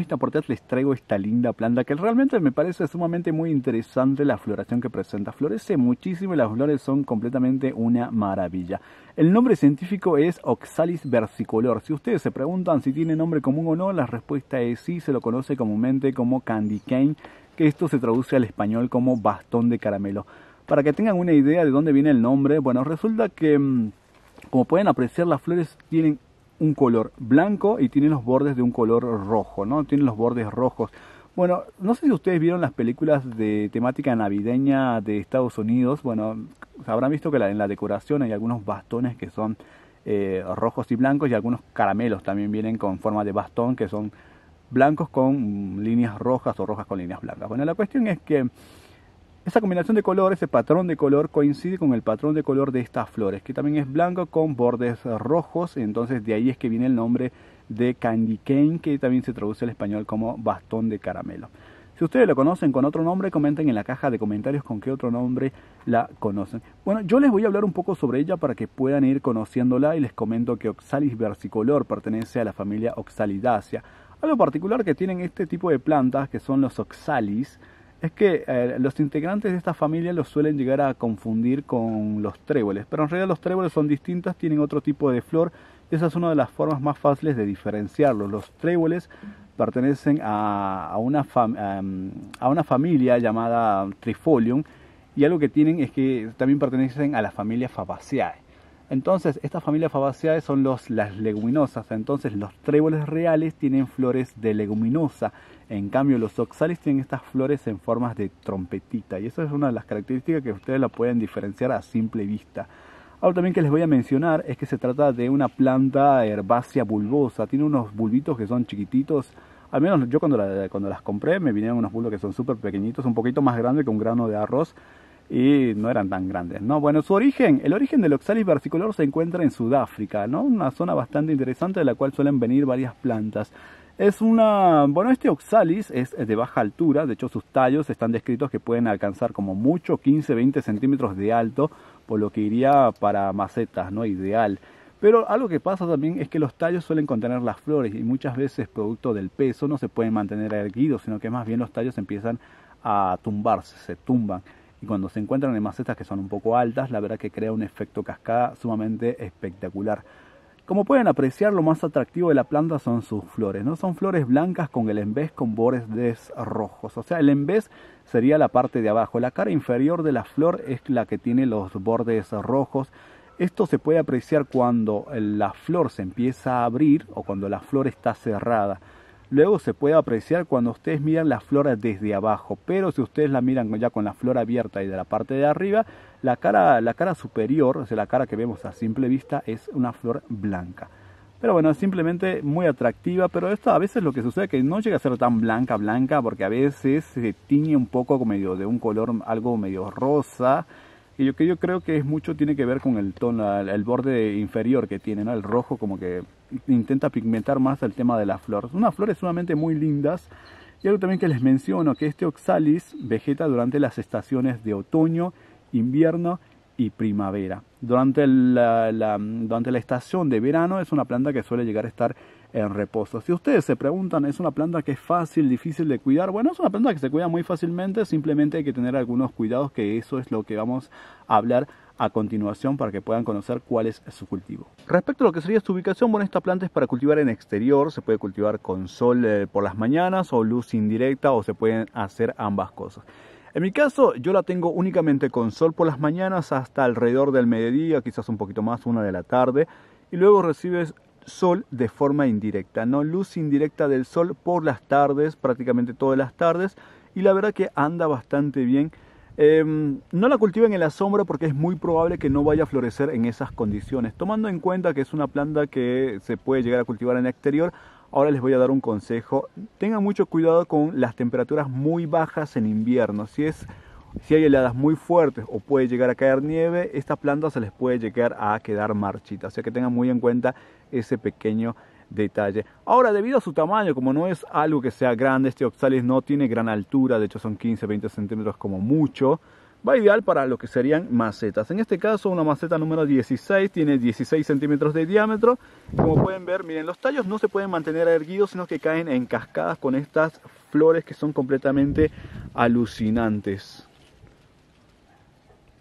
esta portátiles les traigo esta linda planta que realmente me parece sumamente muy interesante la floración que presenta. Florece muchísimo y las flores son completamente una maravilla. El nombre científico es Oxalis versicolor. Si ustedes se preguntan si tiene nombre común o no, la respuesta es sí, se lo conoce comúnmente como candy cane, que esto se traduce al español como bastón de caramelo. Para que tengan una idea de dónde viene el nombre, bueno, resulta que mm, como pueden apreciar las flores tienen un color blanco y tiene los bordes de un color rojo, ¿no? Tiene los bordes rojos. Bueno, no sé si ustedes vieron las películas de temática navideña de Estados Unidos. Bueno, habrán visto que en la decoración hay algunos bastones que son eh, rojos y blancos y algunos caramelos también vienen con forma de bastón que son blancos con líneas rojas o rojas con líneas blancas. Bueno, la cuestión es que esa combinación de color, ese patrón de color coincide con el patrón de color de estas flores, que también es blanco con bordes rojos, entonces de ahí es que viene el nombre de candy cane, que también se traduce al español como bastón de caramelo. Si ustedes lo conocen con otro nombre, comenten en la caja de comentarios con qué otro nombre la conocen. Bueno, yo les voy a hablar un poco sobre ella para que puedan ir conociéndola y les comento que Oxalis versicolor pertenece a la familia Oxalidacea. Algo particular que tienen este tipo de plantas, que son los oxalis, es que eh, los integrantes de esta familia los suelen llegar a confundir con los tréboles, pero en realidad los tréboles son distintos, tienen otro tipo de flor, y esa es una de las formas más fáciles de diferenciarlos. Los tréboles pertenecen a, una em, a, una familia llamada Trifolium, y algo que tienen es que también pertenecen a la familia Fabaceae. Entonces, esta familia Fabaceae son los, las leguminosas. Entonces, los tréboles reales tienen flores de leguminosa. En cambio, los oxalis tienen estas flores en formas de trompetita. Y eso es una de las características que ustedes la pueden diferenciar a simple vista. Algo también que les voy a mencionar es que se trata de una planta herbácea bulbosa. Tiene unos bulbitos que son chiquititos. Al menos yo cuando, cuando las compré me vinieron unos bulbos que son súper pequeñitos, un poquito más grande que un grano de arroz y no eran tan grandes, ¿no? Bueno, su origen, el origen del Oxalis versicolor se encuentra en Sudáfrica, ¿no? Una zona bastante interesante de la cual suelen venir varias plantas. Es una, bueno, este oxalis es de baja altura, de hecho sus tallos están descritos que pueden alcanzar como mucho 15-20 centímetros de alto, por lo que iría para macetas, ¿no? Ideal. Pero algo que pasa también es que los tallos suelen contener las flores y muchas veces producto del peso no se pueden mantener erguidos, sino que más bien los tallos empiezan a tumbarse, se tumban y cuando se encuentran en macetas que son un poco altas, la verdad que crea un efecto cascada sumamente espectacular. Como pueden apreciar, lo más atractivo de la planta son sus flores, ¿no? Son flores blancas con el embés con bordes rojos. O sea, el embés sería la parte de abajo. La cara inferior de la flor es la que tiene los bordes rojos. Esto se puede apreciar cuando la flor se empieza a abrir o cuando la flor está cerrada. Luego se puede apreciar cuando ustedes miran la flor desde abajo, pero si ustedes la miran ya con la flor abierta y de la parte de arriba, la cara, la cara superior, o sea, la cara que vemos a simple vista, es una flor blanca. Pero bueno, es simplemente muy atractiva, pero esto a veces lo que sucede es que no llega a ser tan blanca, blanca, porque a veces se tiñe un poco medio de un color algo medio rosa, que yo, que yo creo que es mucho tiene que ver con el tono, el, borde inferior que tiene, al El rojo como que intenta pigmentar más el tema de las flores. Unas flores sumamente muy lindas. Y algo también que les menciono, que este oxalis vegeta durante las estaciones de otoño, invierno y primavera. Durante durante la estación de verano es una planta que suele llegar a estar en reposo. Si ustedes se preguntan, ¿es una planta que es fácil, difícil de cuidar? Bueno, es una planta que se cuida muy fácilmente, simplemente hay que tener algunos cuidados, que eso es lo que vamos a hablar a continuación para que puedan conocer cuál es su cultivo. Respecto a lo que sería su ubicación, bueno, esta planta es para cultivar en exterior, se puede cultivar con sol eh, por las mañanas o luz indirecta o se pueden hacer ambas cosas. En mi caso, yo la tengo únicamente con sol por las mañanas hasta alrededor del mediodía, quizás un poquito más, una de la tarde, y luego recibes sol de forma indirecta, ¿no? Luz indirecta del sol por las tardes, prácticamente todas las tardes, y la verdad que anda bastante bien. Em, no la cultiven en la sombra porque es muy probable que no vaya a florecer en esas condiciones. Tomando en cuenta que es una planta que se puede llegar a cultivar en el exterior, ahora les voy a dar un consejo. Tengan mucho cuidado con las temperaturas muy bajas en invierno. Si es si hay heladas muy fuertes o puede llegar a caer nieve, estas plantas se les puede llegar a quedar marchitas O sea que tengan muy en cuenta ese pequeño detalle. Ahora, debido a su tamaño, como no es algo que sea grande, este Oxalis no tiene gran altura, de hecho son 15-20 centímetros como mucho. Va ideal para lo que serían macetas. En este caso, una maceta número 16 tiene 16 centímetros de diámetro. Como pueden ver, miren, los tallos no se pueden mantener erguidos, sino que caen en cascadas con estas flores que son completamente alucinantes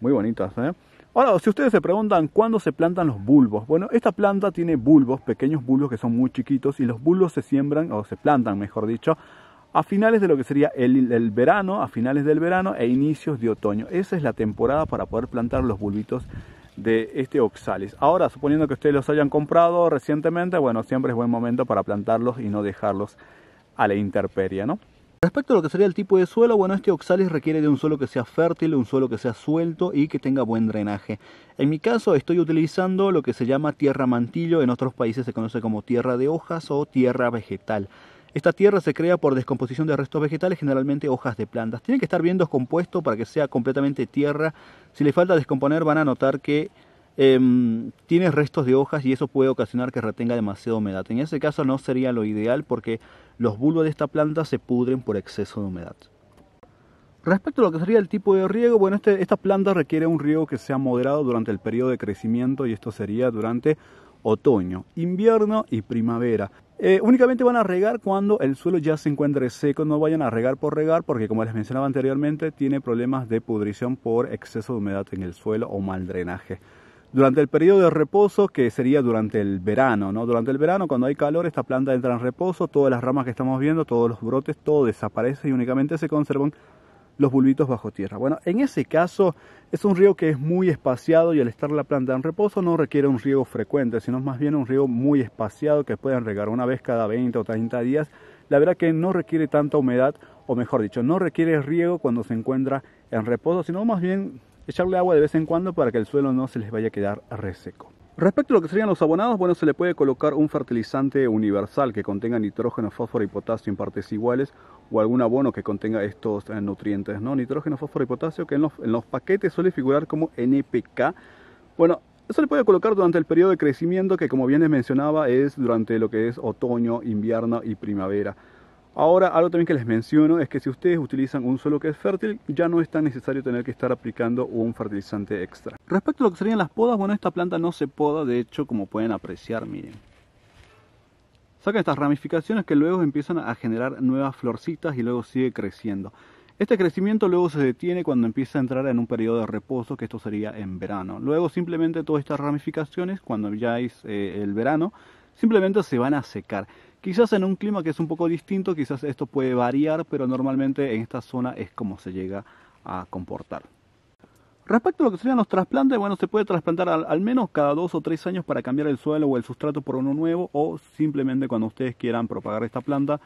muy bonitas. ¿eh? Ahora, si ustedes se preguntan cuándo se plantan los bulbos, bueno, esta planta tiene bulbos, pequeños bulbos que son muy chiquitos y los bulbos se siembran o se plantan, mejor dicho, a finales de lo que sería el, verano, a finales del verano e inicios de otoño. Esa es la temporada para poder plantar los bulbitos de este oxalis. Ahora, suponiendo que ustedes los hayan comprado recientemente, bueno, siempre es buen momento para plantarlos y no dejarlos a la intemperie, ¿no? Respecto a lo que sería el tipo de suelo, bueno, este oxalis requiere de un suelo que sea fértil, un suelo que sea suelto y que tenga buen drenaje. En mi caso estoy utilizando lo que se llama tierra mantillo, en otros países se conoce como tierra de hojas o tierra vegetal. Esta tierra se crea por descomposición de restos vegetales, generalmente hojas de plantas. Tiene que estar bien descompuesto para que sea completamente tierra. Si le falta descomponer van a notar que Em, tiene restos de hojas y eso puede ocasionar que retenga demasiada humedad. En ese caso no sería lo ideal porque los bulbos de esta planta se pudren por exceso de humedad. Respecto a lo que sería el tipo de riego, bueno, este, esta planta requiere un riego que sea moderado durante el periodo de crecimiento y esto sería durante otoño, invierno y primavera. Eh, únicamente van a regar cuando el suelo ya se encuentre seco, no vayan a regar por regar porque como les mencionaba anteriormente tiene problemas de pudrición por exceso de humedad en el suelo o mal drenaje. Durante el periodo de reposo, que sería durante el verano, ¿no? Durante el verano, cuando hay calor, esta planta entra en reposo, todas las ramas que estamos viendo, todos los brotes, todo desaparece y únicamente se conservan los bulbitos bajo tierra. Bueno, en ese caso es un río que es muy espaciado y al estar la planta en reposo no requiere un riego frecuente, sino más bien un riego muy espaciado que pueden regar una vez cada 20 o 30 días. La verdad que no requiere tanta humedad, o mejor dicho, no requiere riego cuando se encuentra en reposo, sino más bien echarle agua de vez en cuando para que el suelo no se les vaya a quedar reseco. Respecto a lo que serían los abonados, bueno, se le puede colocar un fertilizante universal que contenga nitrógeno, fósforo y potasio en partes iguales o algún abono que contenga estos eh, nutrientes, ¿no? Nitrógeno, fósforo y potasio que en los, paquetes suele figurar como NPK. Bueno, eso le puede colocar durante el periodo de crecimiento que como bien les mencionaba es durante lo que es otoño, invierno y primavera. Ahora, algo también que les menciono es que si ustedes utilizan un suelo que es fértil, ya no es tan necesario tener que estar aplicando un fertilizante extra. Respecto a lo que serían las podas, bueno, esta planta no se poda, de hecho, como pueden apreciar, miren. Sacan estas ramificaciones que luego empiezan a generar nuevas florcitas y luego sigue creciendo. Este crecimiento luego se detiene cuando empieza a entrar en un periodo de reposo, que esto sería en verano. Luego simplemente todas estas ramificaciones, cuando ya es eh, el verano, simplemente se van a secar. Quizás en un clima que es un poco distinto, quizás esto puede variar, pero normalmente en esta zona es como se llega a comportar. Respecto a lo que serían los trasplantes, bueno, se puede trasplantar al, menos cada dos o tres años para cambiar el suelo o el sustrato por uno nuevo o simplemente cuando ustedes quieran propagar esta planta,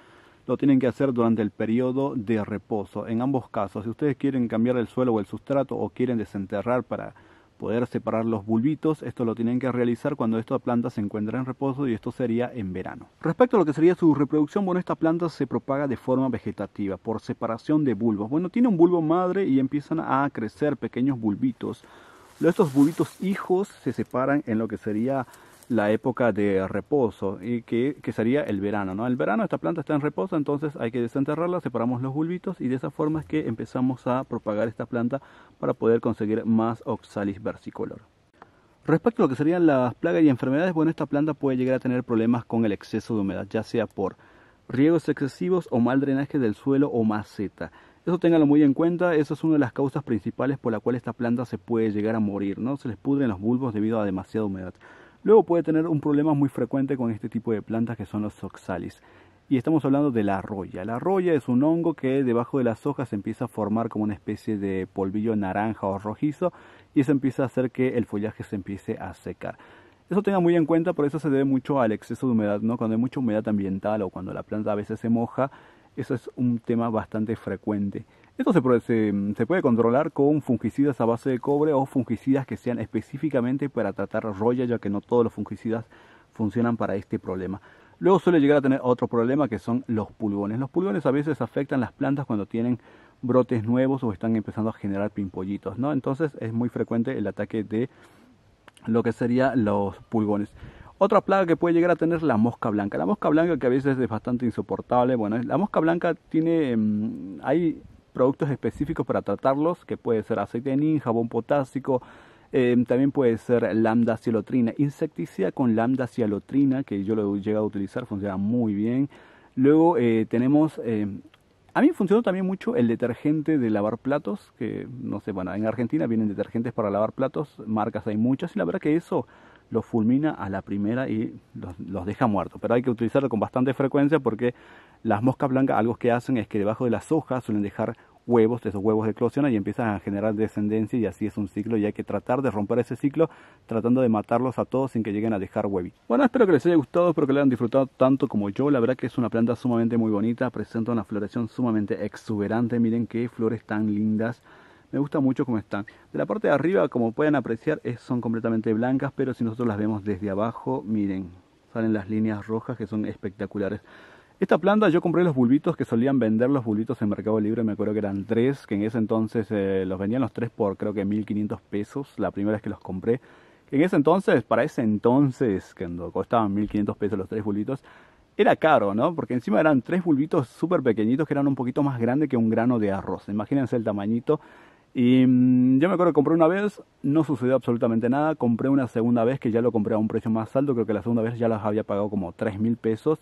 lo tienen que hacer durante el periodo de reposo. En ambos casos, si ustedes quieren cambiar el suelo o el sustrato o quieren desenterrar para poder separar los bulbitos. Esto lo tienen que realizar cuando esta planta se encuentra en reposo y esto sería en verano. Respecto a lo que sería su reproducción, bueno, esta planta se propaga de forma vegetativa, por separación de bulbos. Bueno, tiene un bulbo madre y empiezan a crecer pequeños bulbitos. Estos bulbitos hijos se separan en lo que sería la época de reposo, y que, que, sería el verano. ¿no? El verano esta planta está en reposo, entonces hay que desenterrarla, separamos los bulbitos y de esa forma es que empezamos a propagar esta planta para poder conseguir más oxalis versicolor. Respecto a lo que serían las plagas y enfermedades, bueno, esta planta puede llegar a tener problemas con el exceso de humedad, ya sea por riegos excesivos o mal drenaje del suelo o maceta. Eso ténganlo muy en cuenta, eso es una de las causas principales por la cual esta planta se puede llegar a morir, ¿no? Se les pudren los bulbos debido a demasiada humedad. Luego puede tener un problema muy frecuente con este tipo de plantas que son los oxalis. Y estamos hablando de la roya. La roya es un hongo que debajo de las hojas empieza a formar como una especie de polvillo naranja o rojizo y eso empieza a hacer que el follaje se empiece a secar. Eso tenga muy en cuenta, por eso se debe mucho al exceso de humedad, ¿no? Cuando hay mucha humedad ambiental o cuando la planta a veces se moja, eso es un tema bastante frecuente. Esto se puede, controlar con fungicidas a base de cobre o fungicidas que sean específicamente para tratar roya, ya que no todos los fungicidas funcionan para este problema. Luego suele llegar a tener otro problema que son los pulgones. Los pulgones a veces afectan las plantas cuando tienen brotes nuevos o están empezando a generar pimpollitos, ¿no? Entonces es muy frecuente el ataque de lo que serían los pulgones. Otra plaga que puede llegar a tener la mosca blanca. La mosca blanca que a veces es bastante insoportable. Bueno, la mosca blanca tiene... Mm, hay productos específicos para tratarlos, que puede ser aceite de nin, jabón potásico, em, también puede ser lambda cialotrina, insecticida con lambda cialotrina, que yo lo he llegado a utilizar, funciona muy bien. Luego eh, tenemos, em, a mí funcionó también mucho el detergente de lavar platos, que no sé, bueno, en Argentina vienen detergentes para lavar platos, marcas hay muchas, y la verdad que eso los fulmina a la primera y los, los deja muertos. Pero hay que utilizarlo con bastante frecuencia porque las moscas blancas algo que hacen es que debajo de las hojas suelen dejar huevos, esos huevos eclosionan y empiezan a generar descendencia y así es un ciclo y hay que tratar de romper ese ciclo tratando de matarlos a todos sin que lleguen a dejar huevos. Bueno, espero que les haya gustado, espero que lo hayan disfrutado tanto como yo. La verdad que es una planta sumamente muy bonita, presenta una floración sumamente exuberante. Miren qué flores tan lindas. Me gusta mucho cómo están. De la parte de arriba, como pueden apreciar, son completamente blancas, pero si nosotros las vemos desde abajo, miren, salen las líneas rojas que son espectaculares. Esta planta yo compré los bulbitos que solían vender los bulbitos en Mercado Libre, me acuerdo que eran tres, que en ese entonces eh, los vendían los tres por creo que 1500 pesos, la primera vez que los compré. En ese entonces, para ese entonces, cuando costaban 1500 pesos los tres bulbitos, era caro, ¿no? Porque encima eran tres bulbitos súper pequeñitos que eran un poquito más grandes que un grano de arroz. Imagínense el tamañito. Y mm, yo me acuerdo que compré una vez, no sucedió absolutamente nada. Compré una segunda vez que ya lo compré a un precio más alto. Creo que la segunda vez ya los había pagado como 3.000 pesos.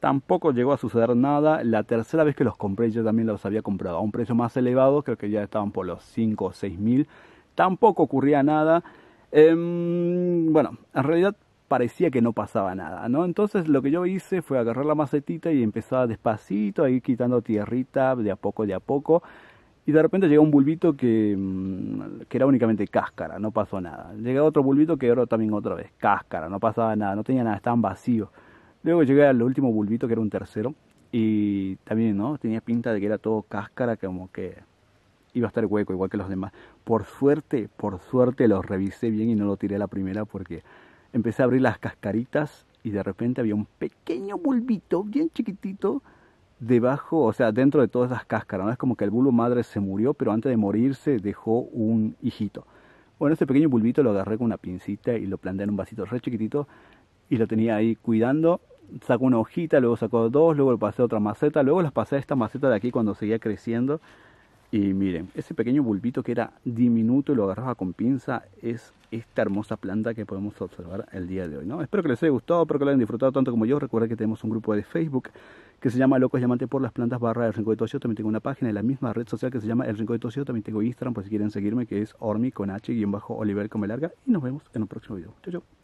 Tampoco llegó a suceder nada. La tercera vez que los compré yo también los había comprado a un precio más elevado, creo que ya estaban por los 5 o 6 mil. Tampoco ocurría nada. Eh, bueno, en realidad parecía que no pasaba nada, ¿no? Entonces lo que yo hice fue agarrar la macetita y empezar despacito a ir quitando tierrita de a poco, de a poco. Y de repente llegó un bulbito que, mm, que era únicamente cáscara, no pasó nada. Llegó otro bulbito que era también otra vez cáscara, no pasaba nada, no tenía nada, estaban vacío. Luego llegué al último bulbito, que era un tercero, y también, ¿no? Tenía pinta de que era todo cáscara, como que iba a estar hueco, igual que los demás. Por suerte, por suerte los revisé bien y no lo tiré a la primera porque empecé a abrir las cascaritas y de repente había un pequeño bulbito, bien chiquitito, debajo, o sea, dentro de todas las cáscaras. ¿no? Es como que el bulbo madre se murió, pero antes de morirse dejó un hijito. Bueno, ese pequeño bulbito lo agarré con una pincita y lo planté en un vasito re chiquitito y la tenía ahí cuidando. Sacó una hojita, luego sacó dos, luego lo pasé a otra maceta, luego las pasé a esta maceta de aquí cuando seguía creciendo. Y miren, ese pequeño bulbito que era diminuto y lo agarraba con pinza es esta hermosa planta que podemos observar el día de hoy. ¿no? Espero que les haya gustado, espero que lo hayan disfrutado tanto como yo. Recuerden que tenemos un grupo de Facebook que se llama Locos Llamante por las Plantas barra El Rincón de Tocio. También tengo una página en la misma red social que se llama El Rincón de Tocio. También tengo Instagram por si quieren seguirme que es Ormi con H y en bajo Oliver Come Larga. Y nos vemos en el próximo video. Chau, chau.